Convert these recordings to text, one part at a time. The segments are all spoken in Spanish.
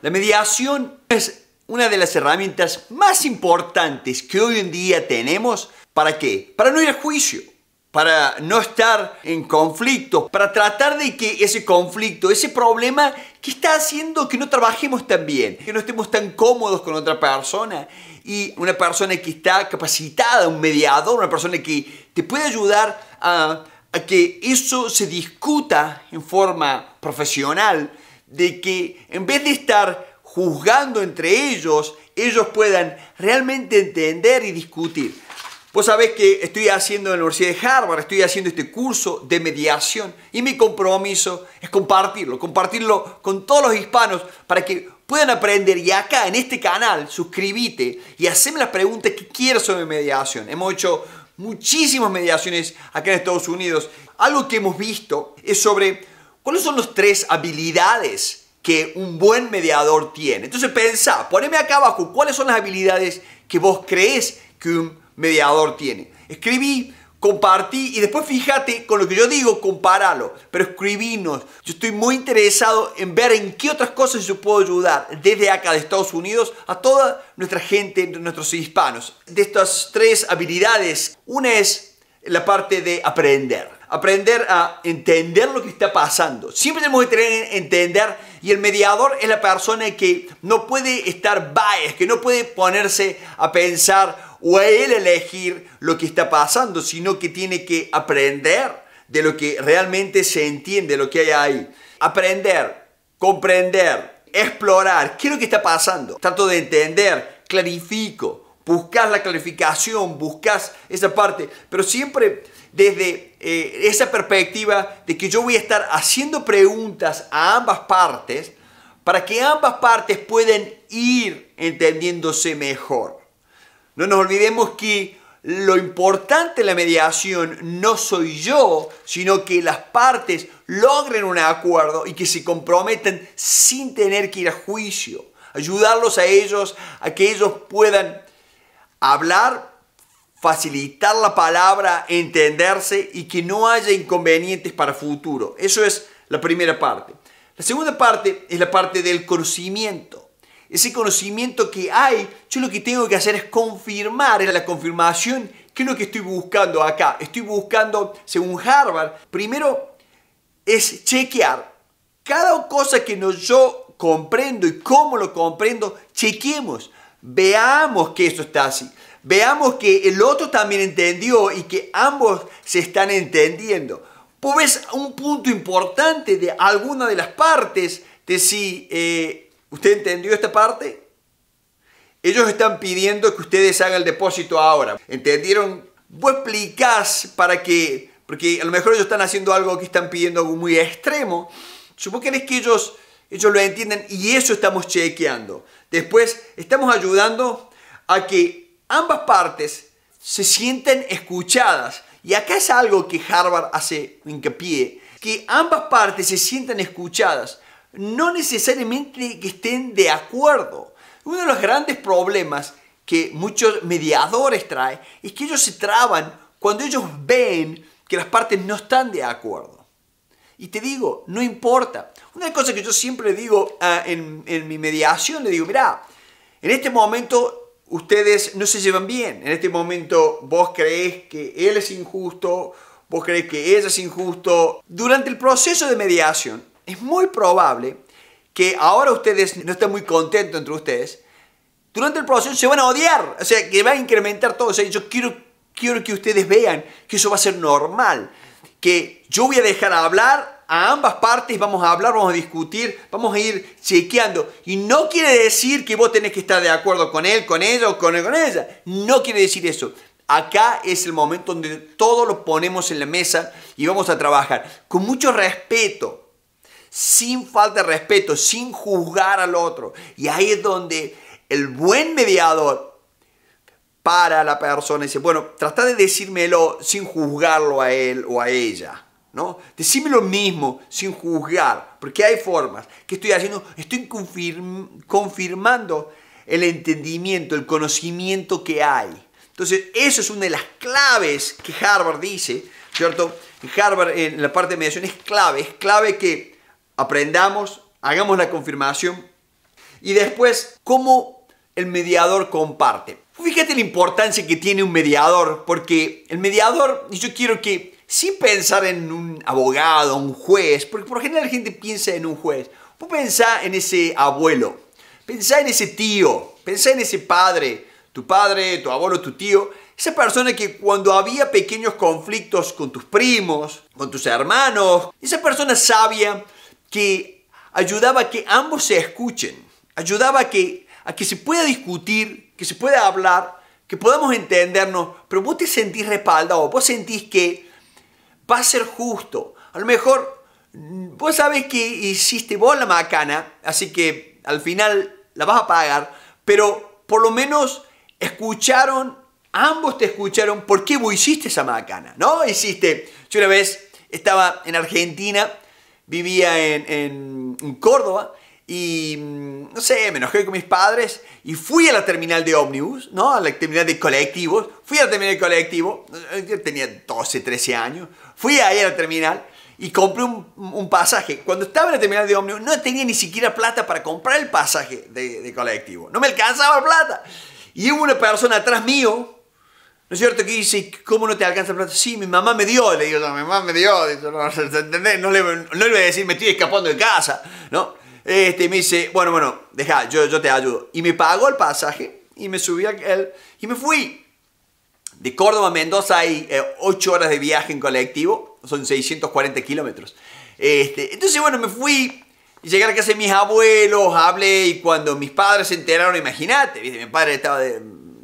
La mediación es una de las herramientas más importantes que hoy en día tenemos. ¿Para qué? Para no ir a juicio, para no estar en conflicto, para tratar de que ese conflicto, ese problema que está haciendo que no trabajemos tan bien, que no estemos tan cómodos con otra persona y una persona que está capacitada, un mediador, una persona que te puede ayudar a, a que eso se discuta en forma profesional, de que en vez de estar juzgando entre ellos, ellos puedan realmente entender y discutir. Vos sabés que estoy haciendo en la Universidad de Harvard, estoy haciendo este curso de mediación y mi compromiso es compartirlo, compartirlo con todos los hispanos para que puedan aprender. Y acá en este canal, suscríbete y haceme las preguntas que quieras sobre mediación. Hemos hecho muchísimas mediaciones acá en Estados Unidos. Algo que hemos visto es sobre ¿Cuáles son las tres habilidades que un buen mediador tiene? Entonces pensá, poneme acá abajo cuáles son las habilidades que vos crees que un mediador tiene. Escribí, compartí y después fíjate con lo que yo digo, compáralo, pero escribinos. Yo estoy muy interesado en ver en qué otras cosas yo puedo ayudar desde acá de Estados Unidos a toda nuestra gente, nuestros hispanos. De estas tres habilidades, una es la parte de aprender aprender a entender lo que está pasando. Siempre tenemos que tener, entender y el mediador es la persona que no puede estar bias, que no puede ponerse a pensar o a él elegir lo que está pasando, sino que tiene que aprender de lo que realmente se entiende, lo que hay ahí. Aprender, comprender, explorar, qué es lo que está pasando. Trato de entender, clarifico, buscas la clarificación, buscas esa parte, pero siempre desde eh, esa perspectiva de que yo voy a estar haciendo preguntas a ambas partes para que ambas partes puedan ir entendiéndose mejor. No nos olvidemos que lo importante en la mediación no soy yo, sino que las partes logren un acuerdo y que se comprometan sin tener que ir a juicio. Ayudarlos a ellos a que ellos puedan hablar facilitar la palabra, entenderse y que no haya inconvenientes para futuro. Eso es la primera parte. La segunda parte es la parte del conocimiento. Ese conocimiento que hay, yo lo que tengo que hacer es confirmar, es la confirmación, que es lo que estoy buscando acá. Estoy buscando, según Harvard, primero es chequear cada cosa que no yo comprendo y cómo lo comprendo, chequemos, veamos que esto está así veamos que el otro también entendió y que ambos se están entendiendo. Pues un punto importante de alguna de las partes de si eh, usted entendió esta parte. Ellos están pidiendo que ustedes hagan el depósito ahora. ¿Entendieron? Vos explicás para que, porque a lo mejor ellos están haciendo algo que están pidiendo algo muy extremo. Supongo que es que ellos, ellos lo entienden y eso estamos chequeando. Después estamos ayudando a que ambas partes se sienten escuchadas. Y acá es algo que Harvard hace hincapié, que ambas partes se sientan escuchadas, no necesariamente que estén de acuerdo. Uno de los grandes problemas que muchos mediadores trae es que ellos se traban cuando ellos ven que las partes no están de acuerdo. Y te digo, no importa. Una cosa que yo siempre digo ah, en, en mi mediación, le digo, mira, en este momento ustedes no se llevan bien. En este momento vos crees que él es injusto, vos crees que ella es injusto. Durante el proceso de mediación es muy probable que ahora ustedes no estén muy contentos entre ustedes. Durante el proceso se van a odiar, o sea, que va a incrementar todo. O yo quiero, quiero que ustedes vean que eso va a ser normal, que yo voy a dejar hablar a ambas partes vamos a hablar, vamos a discutir, vamos a ir chequeando. Y no quiere decir que vos tenés que estar de acuerdo con él, con ella o con él, con ella. No quiere decir eso. Acá es el momento donde todo lo ponemos en la mesa y vamos a trabajar con mucho respeto, sin falta de respeto, sin juzgar al otro. Y ahí es donde el buen mediador para la persona dice, bueno, trata de decírmelo sin juzgarlo a él o a ella. Decime lo mismo sin juzgar, porque hay formas. que estoy haciendo? Estoy confirmando el entendimiento, el conocimiento que hay. Entonces, eso es una de las claves que Harvard dice, ¿cierto? Harvard, en la parte de mediación, es clave, es clave que aprendamos, hagamos la confirmación y después cómo el mediador comparte. Fíjate la importancia que tiene un mediador, porque el mediador, yo quiero que sin pensar en un abogado, un juez, porque por general la gente piensa en un juez. Vos pensá en ese abuelo, pensá en ese tío, pensá en ese padre, tu padre, tu abuelo, tu tío, esa persona que cuando había pequeños conflictos con tus primos, con tus hermanos, esa persona sabia que ayudaba a que ambos se escuchen, ayudaba a que, a que se pueda discutir, que se pueda hablar, que podamos entendernos, pero vos te sentís respaldado, vos sentís que va a ser justo. A lo mejor vos sabés que hiciste vos la macana, así que al final la vas a pagar, pero por lo menos escucharon, ambos te escucharon por qué vos hiciste esa macana, ¿no? Hiciste, yo una vez estaba en Argentina, vivía en Córdoba, y mm, no sé, me enojé con mis padres y fui a la terminal de ómnibus, ¿no? A la terminal de colectivos, fui a la terminal de colectivo, eh, yo tenía 12, 13 años, fui ahí a la terminal y compré un, un pasaje. Cuando estaba en la terminal de ómnibus no tenía ni siquiera plata para comprar el pasaje de, colectivo, no me alcanzaba plata. Y hubo una persona atrás mío, ¿No es cierto? Que dice, ¿cómo no te alcanza plata? Sí, mi mamá me dio. Le digo, mi mamá me dio. No, le, no, le, voy a decir, me estoy escapando de casa. ¿No? Este, me dice, bueno, bueno, deja, yo, yo te ayudo. Y me pagó el pasaje y me subí a él y me fui. De Córdoba a Mendoza hay eh, ocho 8 horas de viaje en colectivo, son 640 kilómetros. Este, entonces, bueno, me fui, llegué a la casa de mis abuelos, hablé y cuando mis padres se enteraron, imagínate, mi padre estaba de...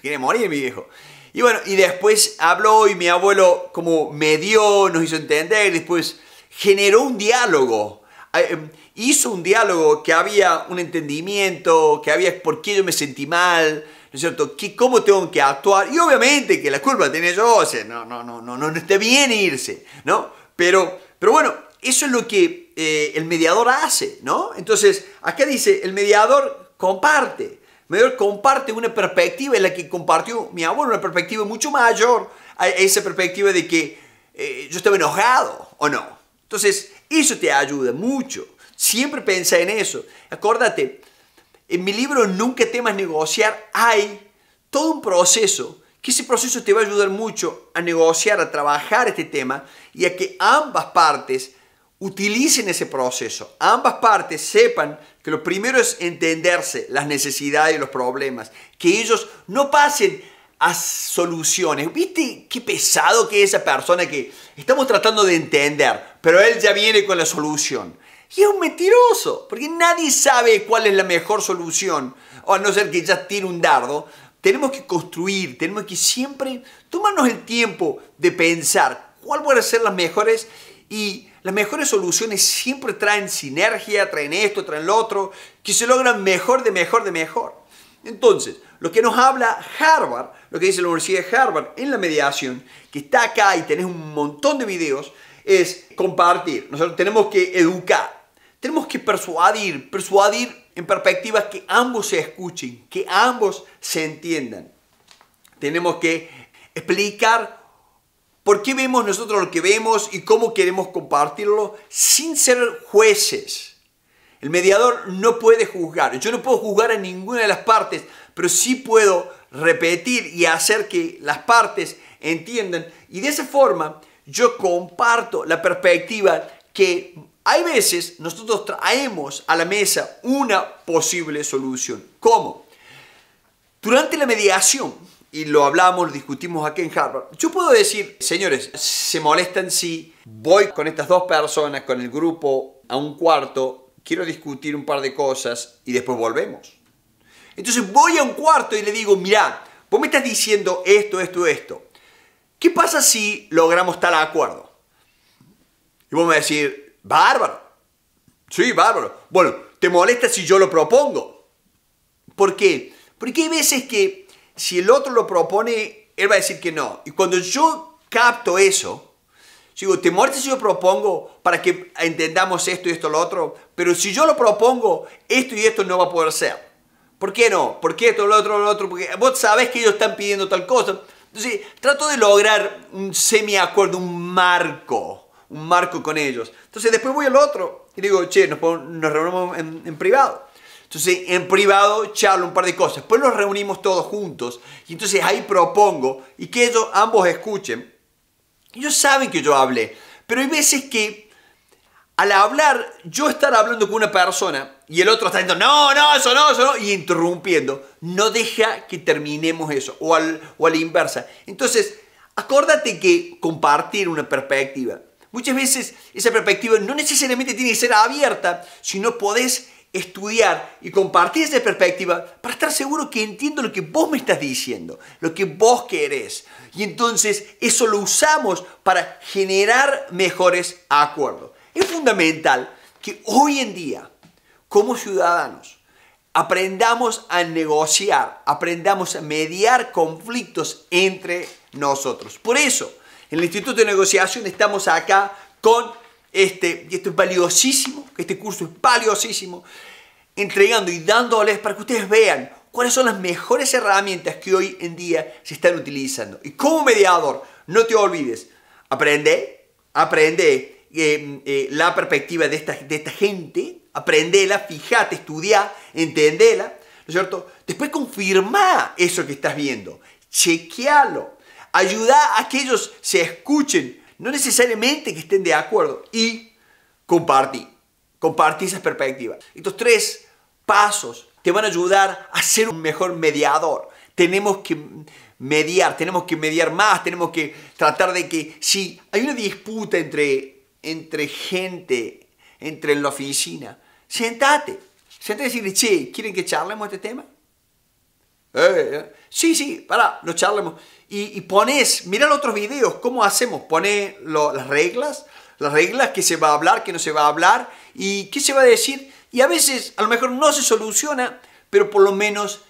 quiere morir, mi viejo. Y bueno, y después habló y mi abuelo como me dio, nos hizo entender, y después generó un diálogo. Ah, em, hizo un diálogo que había un entendimiento, que había por qué yo me sentí mal, ¿no es cierto? Que, ¿Cómo tengo que actuar? Y obviamente que la culpa la tiene yo, o sea, no, no, no, no, no, no está bien irse, ¿no? Pero, pero bueno, eso es lo que eh, el mediador hace, ¿no? Entonces, acá dice, el mediador comparte, el mediador comparte una perspectiva en la que compartió mi abuelo, una perspectiva mucho mayor a esa perspectiva de que eh, yo estaba enojado o no. Entonces, eso te ayuda mucho. Siempre pensé en eso. Acuérdate, en mi libro Nunca temas negociar hay todo un proceso, que ese proceso te va a ayudar mucho a negociar, a trabajar este tema y a que ambas partes utilicen ese proceso. Ambas partes sepan que lo primero es entenderse las necesidades y los problemas, que ellos no pasen a soluciones. ¿Viste qué pesado que es esa persona que estamos tratando de entender, pero él ya viene con la solución? Y es un mentiroso, porque nadie sabe cuál es la mejor solución, o a no ser que ya tire un dardo. Tenemos que construir, tenemos que siempre tomarnos el tiempo de pensar cuál van a ser las mejores y las mejores soluciones siempre traen sinergia, traen esto, traen lo otro, que se logran mejor de mejor de mejor. Entonces, lo que nos habla Harvard, lo que dice la Universidad de Harvard en la mediación, que está acá y tenés un montón de videos, es compartir. Nosotros tenemos que educar, tenemos que persuadir, persuadir en perspectivas que ambos se escuchen, que ambos se entiendan. Tenemos que explicar por qué vemos nosotros lo que vemos y cómo queremos compartirlo sin ser jueces. El mediador no puede juzgar. Yo no puedo juzgar a ninguna de las partes, pero sí puedo repetir y hacer que las partes entiendan. Y de esa forma yo comparto la perspectiva que hay veces nosotros traemos a la mesa una posible solución. ¿Cómo? Durante la mediación, y lo hablamos, lo discutimos aquí en Harvard, yo puedo decir, señores, se molestan si voy con estas dos personas, con el grupo, a un cuarto, quiero discutir un par de cosas y después volvemos. Entonces voy a un cuarto y le digo, mirá, vos me estás diciendo esto, esto, esto. ¿Qué pasa si logramos tal acuerdo? Y vos me decís... a decir, Bárbaro. Sí, bárbaro. Bueno, te molesta si yo lo propongo. ¿Por qué? Porque hay veces que si el otro lo propone, él va a decir que no. Y cuando yo capto eso, digo, te molesta si yo propongo para que entendamos esto y esto y lo otro, pero si yo lo propongo, esto y esto no va a poder ser. ¿Por qué no? ¿Por qué esto, lo otro, lo otro? Porque vos sabés que ellos están pidiendo tal cosa. Entonces, trato de lograr un semiacuerdo, un marco un marco con ellos. Entonces después voy al otro y digo, che, nos, nos reunimos en, privado. Entonces en privado charlo un par de cosas. Después nos reunimos todos juntos y entonces ahí propongo y que ellos ambos escuchen. Ellos saben que yo hablé, pero hay veces que al hablar, yo estar hablando con una persona y el otro está diciendo, no, no, eso no, eso no, y interrumpiendo, no deja que terminemos eso, o, al, o a la inversa. Entonces, acórdate que compartir una perspectiva Muchas veces esa perspectiva no necesariamente tiene que ser abierta, sino podés estudiar y compartir esa perspectiva para estar seguro que entiendo lo que vos me estás diciendo, lo que vos querés. Y entonces eso lo usamos para generar mejores acuerdos. Es fundamental que hoy en día, como ciudadanos, aprendamos a negociar, aprendamos a mediar conflictos entre nosotros. Por eso, en el Instituto de Negociación estamos acá con este, y esto es valiosísimo, que este curso es valiosísimo, entregando y dándoles para que ustedes vean cuáles son las mejores herramientas que hoy en día se están utilizando. Y como mediador, no te olvides, aprende, aprende em, eh, la perspectiva de esta, de esta gente, aprendela, fíjate, estudia, entendela, ¿no es cierto? Después confirma eso que estás viendo, chequealo, Ayuda a que ellos se escuchen, no necesariamente que estén de acuerdo, y compartí. Compartí esas perspectivas. Estos tres pasos te van a ayudar a ser un mejor mediador. Tenemos que mediar, tenemos que mediar más, tenemos que tratar de que si hay una disputa entre, entre gente, entre la oficina, sentate, sentate y decirle, che, ¿quieren que charlemos este tema? Eh, eh. sí, sí, para, lo charlemos. Y, pones, mirá los otros videos, ¿cómo hacemos? lo, las reglas, las reglas, que se va a hablar, que no se va a hablar y qué se va a decir. Y a veces, a lo mejor no se soluciona, pero por lo menos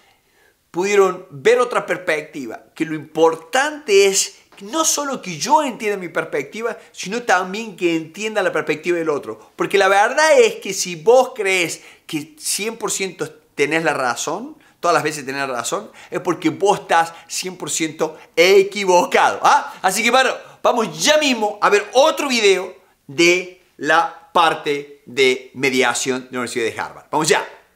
pudieron ver otra perspectiva. Que lo importante es no solo que yo entienda mi perspectiva, sino también que entienda la perspectiva del otro. Porque la verdad es que si vos crees que 100% tenés la razón, todas las veces tener razón, es porque vos estás 100% equivocado. ¿ah? Así que bueno, vamos ya mismo a ver otro video de la parte de mediación de la Universidad de Harvard. Vamos ya.